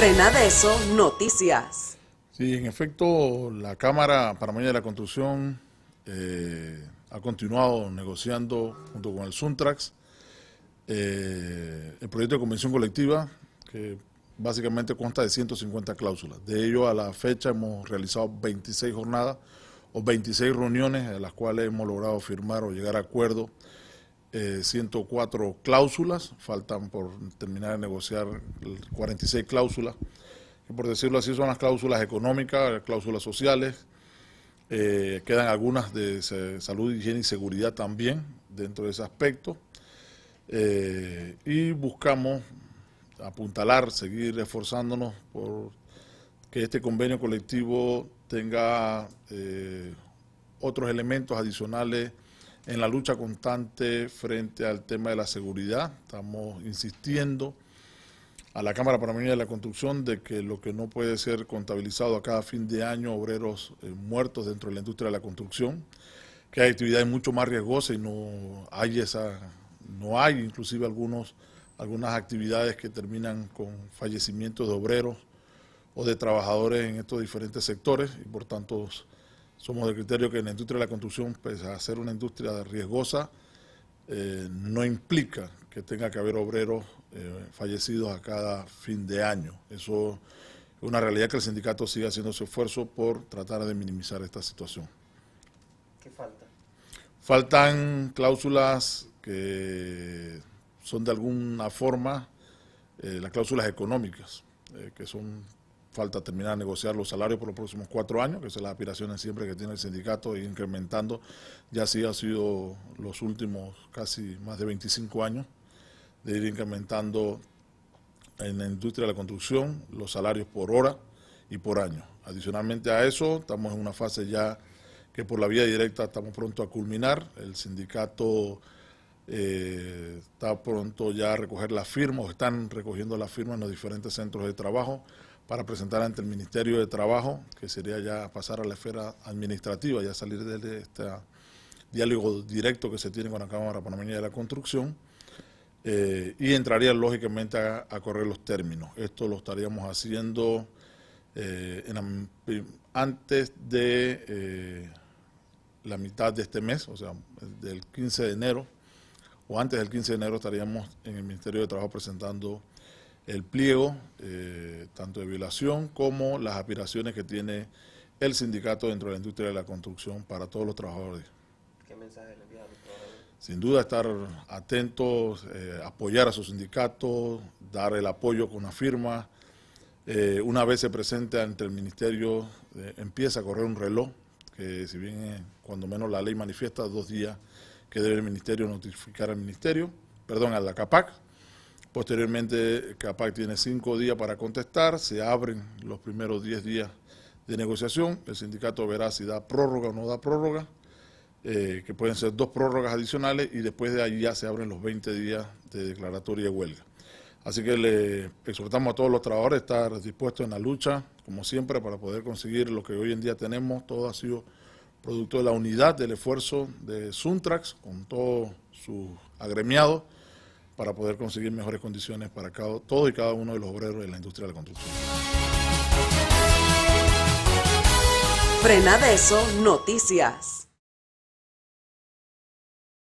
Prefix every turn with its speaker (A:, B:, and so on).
A: de eso, Noticias. Sí, en efecto, la Cámara para mañana de la Construcción eh, ha continuado negociando junto con el Suntrax eh, el proyecto de convención colectiva que básicamente consta de 150 cláusulas. De ello, a la fecha hemos realizado 26 jornadas o 26 reuniones en las cuales hemos logrado firmar o llegar a acuerdos 104 eh, cláusulas, faltan por terminar de negociar 46 cláusulas, por decirlo así son las cláusulas económicas, cláusulas sociales, eh, quedan algunas de salud, higiene y seguridad también dentro de ese aspecto, eh, y buscamos apuntalar, seguir esforzándonos por que este convenio colectivo tenga otros elementos adicionales en la lucha constante frente al tema de la seguridad. Estamos insistiendo a la Cámara Panameña de la Construcción de que lo que no puede ser contabilizado a cada fin de año, obreros eh, muertos dentro de la industria de la construcción, que hay actividades mucho más riesgosas y no hay esa, no hay inclusive algunos, algunas actividades que terminan con fallecimientos de obreros o de trabajadores en estos diferentes sectores y por tanto somos del criterio que en la industria de la construcción, pese a ser una industria riesgosa, eh, no implica que tenga que haber obreros eh, fallecidos a cada fin de año. Eso es una realidad que el sindicato sigue haciendo su esfuerzo por tratar de minimizar esta situación. ¿Qué falta? Faltan cláusulas que son de alguna forma eh, las cláusulas económicas, que son falta terminar de negociar los salarios por los próximos cuatro años, que son las aspiraciones siempre que tiene el sindicato, y e incrementando, ya así ha sido los últimos casi más de 25 años, de ir incrementando en la industria de la construcción los salarios por hora y por año. Adicionalmente a eso, estamos en una fase ya que por la vía directa estamos pronto a culminar, el sindicato... Eh, está pronto ya a recoger las firmas, están recogiendo las firmas en los diferentes centros de trabajo para presentar ante el Ministerio de Trabajo, que sería ya pasar a la esfera administrativa, ya salir de este diálogo directo que se tiene con la Cámara Panameña de la Construcción, eh, y entraría lógicamente a, correr los términos. Esto lo estaríamos haciendo eh, antes de eh, la mitad de este mes, o sea, del 15 de enero, o antes del 15 de enero estaríamos en el Ministerio de Trabajo presentando el pliego, eh, tanto de violación como las aspiraciones que tiene el sindicato dentro de la industria de la construcción para todos los trabajadores. ¿Qué mensaje le envía Sin duda estar atentos, eh, apoyar a su sindicato, dar el apoyo con una firma. Eh, una vez se presenta ante el ministerio, empieza a correr un reloj, que si bien cuando menos la ley manifiesta dos días que debe el ministerio notificar al ministerio, perdón, a la CAPAC, Posteriormente, CAPAC tiene cinco días para contestar, se abren los primeros diez días de negociación, el sindicato verá si da prórroga o no da prórroga, eh, que pueden ser dos prórrogas adicionales y después de ahí ya se abren los 20 días de declaratoria de huelga. Así que le exhortamos a todos los trabajadores a estar dispuestos en la lucha, como siempre, para poder conseguir lo que hoy en día tenemos. Todo ha sido producto de la unidad, del esfuerzo de Suntrax, con todos sus agremiados para poder conseguir mejores condiciones para cada, todo y cada uno de los obreros de la industria de la construcción. Frenadeso Noticias.